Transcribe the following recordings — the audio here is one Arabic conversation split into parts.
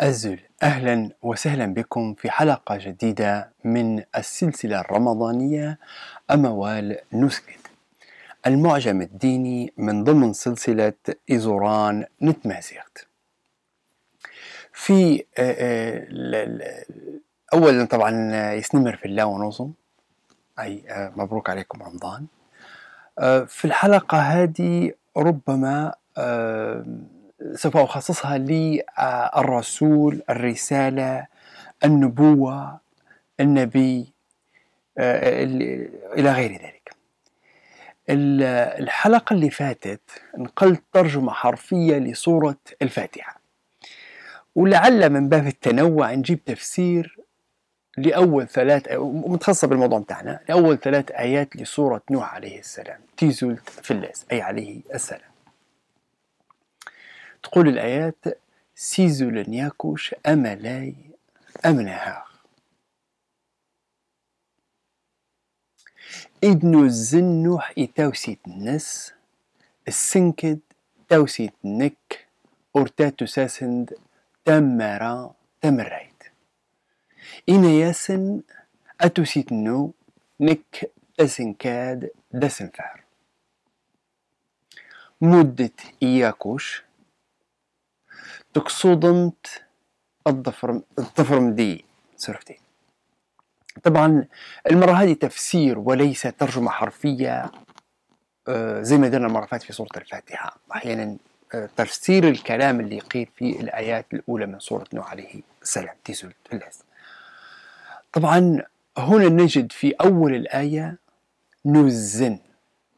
أزل أهلا وسهلا بكم في حلقة جديدة من السلسلة الرمضانية أموال نسكت المعجم الديني من ضمن سلسلة إزوران نتمازيغت في آه، آه، أولا طبعا يسنمر في الله ونظم أي آه، مبروك عليكم رمضان في الحلقة هذه ربما سوف أخصصها للرسول آه، الرسالة النبوة النبي آه، إلى غير ذلك الحلقة اللي فاتت نقلت ترجمة حرفية لسورة الفاتحة ولعل من باب التنوع نجيب تفسير لأول ثلاث متخصصة بالموضوع بتاعنا لأول ثلاث آيات لسورة نوح عليه السلام تيزولت في الليس أي عليه السلام تقول الآيات سيزو لن يكوش أما لاي أم نهار إدنو الزنوح إتاوسيت النس السنكد تاوسيت نك أورتاتو ساسند تمارا تمريت إنا ياسن أتوسيت نو نك أسنكاد دسنفار مدة إياكوش تقصدنت الضفر الضفرم دي سرفتي طبعا المرة هذه تفسير وليس ترجمة حرفية آه، زي ما درنا المرة في سورة الفاتحة أحيانا آه، تفسير الكلام اللي قيل في الآيات الأولى من سورة نوح عليه السلام تيسول طبعا هنا نجد في أول الآية نزن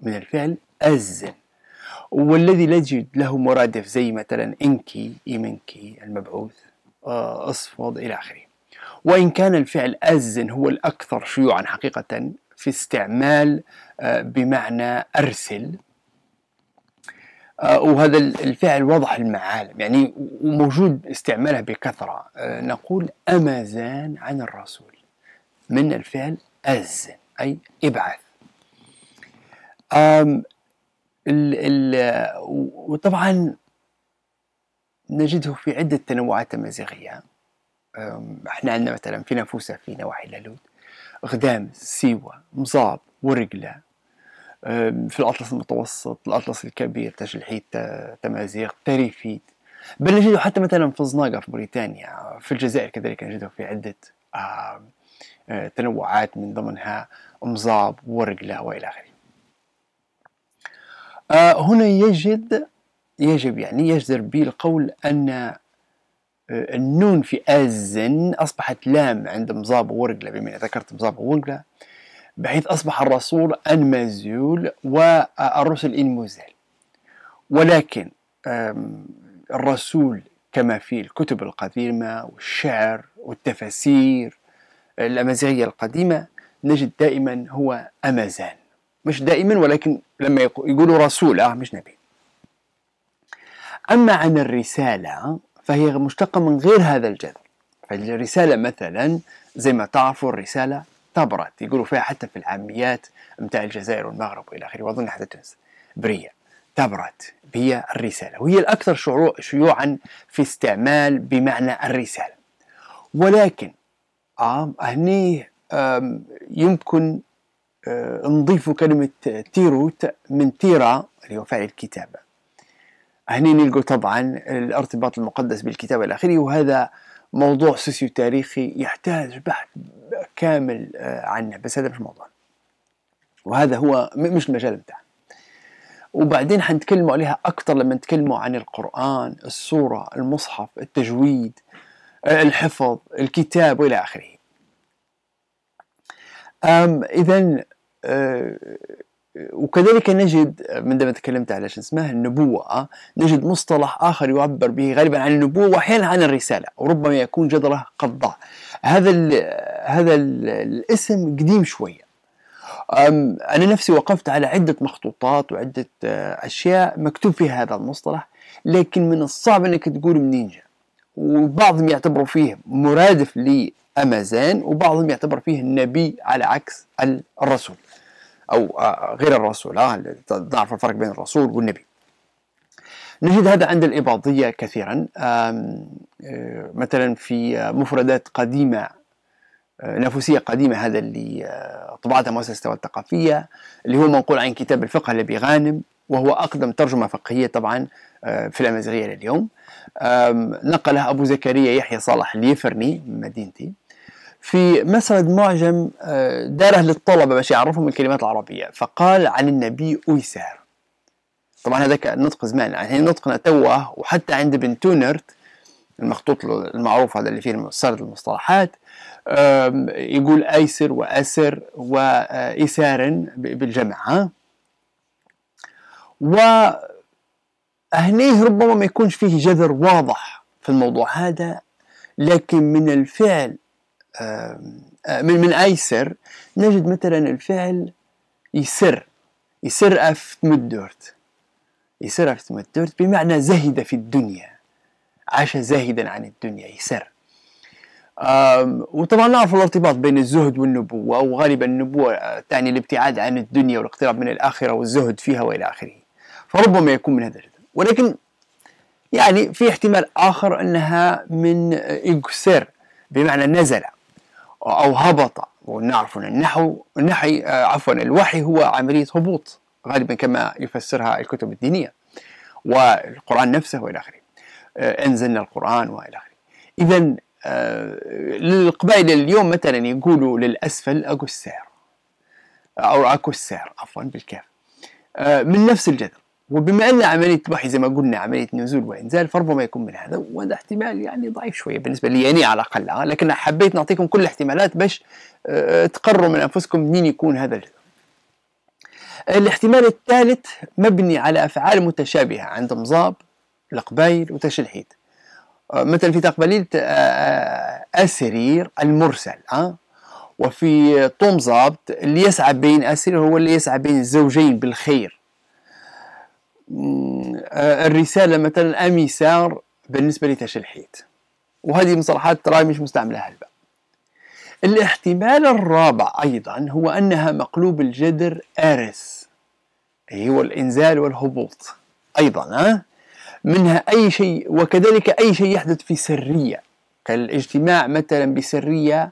من الفعل أزن والذي نجد له مرادف زي مثلا إنكي إيمنكي المبعوث آه، اصفض إلى آخره وإن كان الفعل أزن هو الأكثر شيوعا حقيقة في استعمال آه، بمعنى أرسل آه، وهذا الفعل واضح المعالم يعني وموجود استعماله بكثرة نقول أمازان عن الرسول من الفعل أزن أي ابعث ال ال وطبعا نجده في عدة تنوعات تمازيغية احنا عندنا مثلا في نافوسة في نواحي لالود غدام سيوة مصاب ورقلة في الأطلس المتوسط الأطلس الكبير تجلحيت تمازيغ تريفيت بل نجده حتى مثلا في زناقة في بريطانيا في الجزائر كذلك نجده في عدة أه، تنوعات من ضمنها مزاب ورقلة وإلى آخره آه، هنا يجد يجب يعني يجدر بالقول القول أن آه، النون في أزن أصبحت لام عند مزاب ورقلة بما ذكرت مزاب ورقلة بحيث أصبح الرسول المزول والرسل إن مزال ولكن الرسول كما في الكتب القديمة والشعر والتفاسير الأمازيغية القديمة نجد دائما هو أمازان مش دائما ولكن لما يقولوا رسول آه مش نبي أما عن الرسالة فهي مشتقة من غير هذا الجذر فالرسالة مثلا زي ما تعرفوا الرسالة تبرت يقولوا فيها حتى في العاميات متاع الجزائر والمغرب والى اخره واظن حتى تونس بريه تبرت هي الرساله وهي الاكثر شيوعا في استعمال بمعنى الرساله ولكن آه هني يمكن آه، نضيف كلمة تيروت من تيرا اللي هو فعل الكتابة هني نلقوا طبعا الارتباط المقدس بالكتابة الأخيرة وهذا موضوع سوسيو تاريخي يحتاج بحث كامل آه، عنه بس هذا مش موضوع وهذا هو مش المجال بتاعنا وبعدين حنتكلموا عليها أكثر لما نتكلموا عن القرآن السورة المصحف التجويد آه، الحفظ الكتاب وإلى آخره إذا آه، وكذلك نجد عندما تكلمت على شو اسمه النبوة نجد مصطلح آخر يعبر به غالبا عن النبوة وأحيانا عن الرسالة وربما يكون جذره قد ضاع هذا الـ هذا الـ الاسم قديم شوية أنا نفسي وقفت على عدة مخطوطات وعدة آه، أشياء مكتوب فيها هذا المصطلح لكن من الصعب أنك تقول منين جاء وبعضهم يعتبروا فيه مرادف لأمازان وبعضهم يعتبر فيه النبي على عكس الرسول أو آه، غير الرسول آه تعرف الفرق بين الرسول والنبي نجد هذا عند الإباضية كثيرا آه، مثلا في آه، مفردات قديمة نفوسية قديمة هذا اللي طبعتها مؤسسة الثقافية اللي هو منقول عن كتاب الفقه لأبي غانم وهو أقدم ترجمة فقهية طبعا في الأمازيغية لليوم نقلها أبو زكريا يحيى صالح ليفرني من مدينتي في مسرد معجم آه، داره للطلبة باش يعرفهم الكلمات العربية فقال عن النبي أيسر طبعا هذا كان نطق زمان يعني نطقنا توه وحتى عند ابن تونرت المخطوط المعروف هذا اللي فيه سرد المصطلحات يقول أيسر وأسر وإسار بالجمع وهنيه ربما ما يكونش فيه جذر واضح في الموضوع هذا لكن من الفعل من من اي سر نجد مثلا الفعل يسر يسر اف الدورت يسر اف الدورت بمعنى زهد في الدنيا عاش زاهدا عن الدنيا يسر وطبعا نعرف الارتباط بين الزهد والنبوة وغالبا النبوة تعني الابتعاد عن الدنيا والاقتراب من الآخرة والزهد فيها وإلى آخره فربما يكون من هذا الجد. ولكن يعني في احتمال آخر أنها من إكسر بمعنى نزل أو هبط ونعرف أن النحو النحي آه، عفوا الوحي هو عملية هبوط غالبا كما يفسرها الكتب الدينية والقرآن نفسه وإلى آخره آه، أنزلنا القرآن وإلى آخره إذا القبائل آه، اليوم مثلا يقولوا للأسفل أكو السير أو أكو السير عفوا بالكاف من نفس الجذر وبما ان عمليه الوحي زي ما قلنا عمليه نزول وانزال فربما يكون من هذا وهذا احتمال يعني ضعيف شويه بالنسبه لي يعني على الاقل آه، لكن حبيت نعطيكم كل الاحتمالات باش آه، آه، تقروا من انفسكم منين يكون هذا الاحتمال الثالث مبني على افعال متشابهه عند مزاب القبايل وتشلحيت مثلا في تقبليل أسرير المرسل أه؟ وفي طوم زابط اللي يسعى بين أسرير هو اللي يسعى بين الزوجين بالخير آه، الرساله مثلا اميسار بالنسبه لتشلحيت وهذه مصطلحات ترى مش مستعمله هلبا الاحتمال الرابع ايضا هو انها مقلوب الجذر ارس اي هو الانزال والهبوط ايضا ها منها اي شيء وكذلك اي شيء يحدث في سريه كالاجتماع مثلا بسريه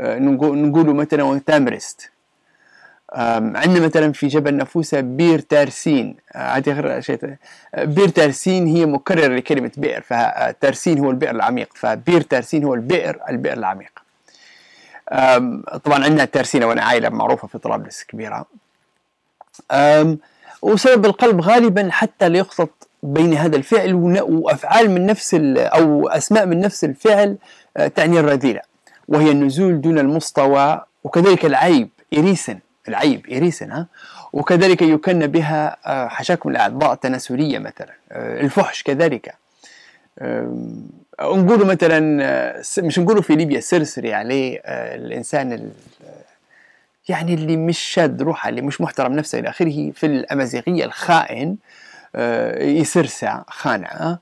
آه، نقول مثلا وتامرست عندنا مثلا في جبل نافوسة بير تارسين عادي آه، غير شيء آه، بير تارسين هي مكررة لكلمة بئر فتارسين آه، هو البئر العميق فبير تارسين هو البئر البئر العميق طبعا عندنا تارسين وانا عائلة معروفة في طرابلس كبيرة وسبب القلب غالبا حتى لا يخلط بين هذا الفعل وافعال من نفس او اسماء من نفس الفعل تعني الرذيله وهي النزول دون المستوى وكذلك العيب اريسن العيب إريسنا وكذلك يكن بها آه، حشاكم الأعضاء التناسلية مثلا آه، الفحش كذلك نقولوا مثلا آه، مش نقولوا في ليبيا سرسري عليه الإنسان يعني اللي مش شاد روحه اللي مش محترم نفسه إلى آخره في الأمازيغية الخائن يسرسع خانعة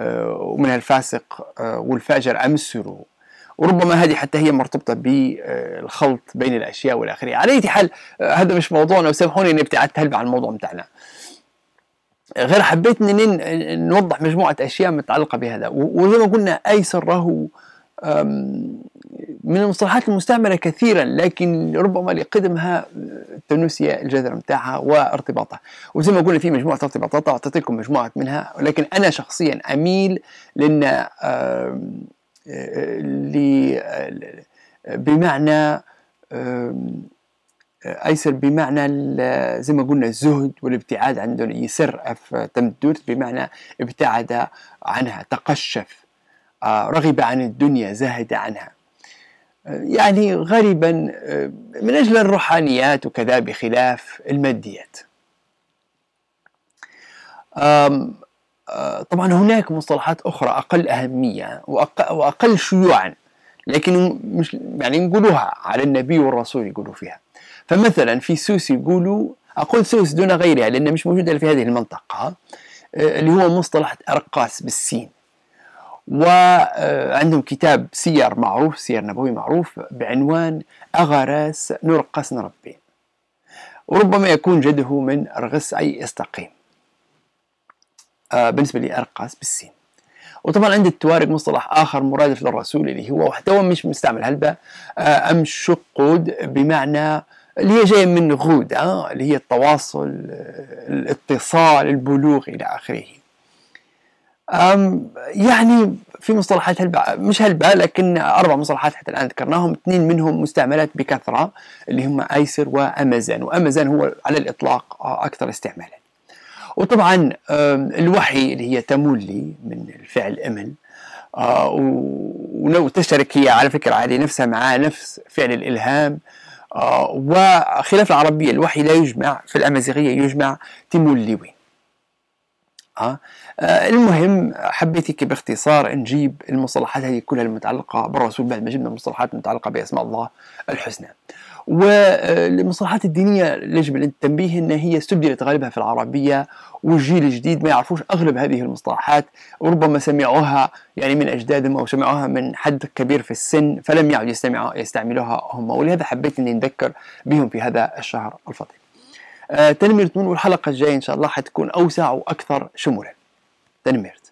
ومن الفاسق والفاجر أمسروا وربما هذه حتى هي مرتبطه بالخلط بين الاشياء والى اخره على اي حال آه، هذا مش موضوعنا وسامحوني اني ابتعدت هلبا عن الموضوع بتاعنا غير حبيت اني نوضح مجموعه اشياء متعلقه بهذا وزي ما قلنا ايسر راهو من المصطلحات المستعملة كثيرا لكن ربما لقدمها آه، تنسي الجذر متاعها وارتباطها وزي ما قلنا في مجموعة ارتباطات أعطيت لكم مجموعة منها ولكن أنا شخصيا أميل لأن آه، آه، بمعنى آه، ايسر بمعنى زي ما قلنا الزهد والابتعاد عن دنيا يسر اف تمدوت بمعنى ابتعد عنها تقشف رغب عن الدنيا زهد عنها يعني غالبا من اجل الروحانيات وكذا بخلاف الماديات طبعا هناك مصطلحات أخرى أقل أهمية وأقل شيوعا لكن مش يعني نقولوها على النبي والرسول يقولوا فيها فمثلا في سوس يقولوا أقول سوس دون غيرها لأن مش موجودة في هذه المنطقة آه، اللي هو مصطلح أرقاس بالسين وعندهم آه، كتاب سير معروف سير نبوي معروف بعنوان أغراس نرقص نربي وربما يكون جده من أرغس أي استقيم آه، بالنسبة لي أرقاص بالسين وطبعا عند التوارق مصطلح آخر مرادف للرسول اللي هو وحده مش مستعمل هلبة آه، ام شقود بمعنى اللي هي جاية من غود أه؟ اللي هي التواصل الاتصال البلوغ إلى آخره أم يعني في مصطلحات هلبة مش هلبة لكن أربع مصطلحات حتى الآن ذكرناهم اثنين منهم مستعملات بكثرة اللي هم أيسر وأمازون وأمازون هو على الإطلاق آه، أكثر استعمالا وطبعا الوحي اللي هي تمولي من الفعل امل آه، وتشترك هي على فكرة هذه نفسها مع نفس فعل الإلهام آه، وخلاف العربية الوحي لا يجمع في الأمازيغية يجمع تيموليوي آه،, أه المهم حبيت باختصار نجيب المصطلحات هذه كلها المتعلقة بالرسول بعد ما جبنا المصطلحات المتعلقة بأسماء الله الحسنى والمصطلحات الدينيه يجب التنبيه ان هي استبدلت غالبها في العربيه والجيل الجديد ما يعرفوش اغلب هذه المصطلحات وربما سمعوها يعني من اجدادهم او سمعوها من حد كبير في السن فلم يعد يستعملوها هم ولهذا حبيت اني نذكر بهم في هذا الشهر الفضيل. آه، تنميرت والحلقه الجايه ان شاء الله حتكون اوسع واكثر شمولا. تنميرت.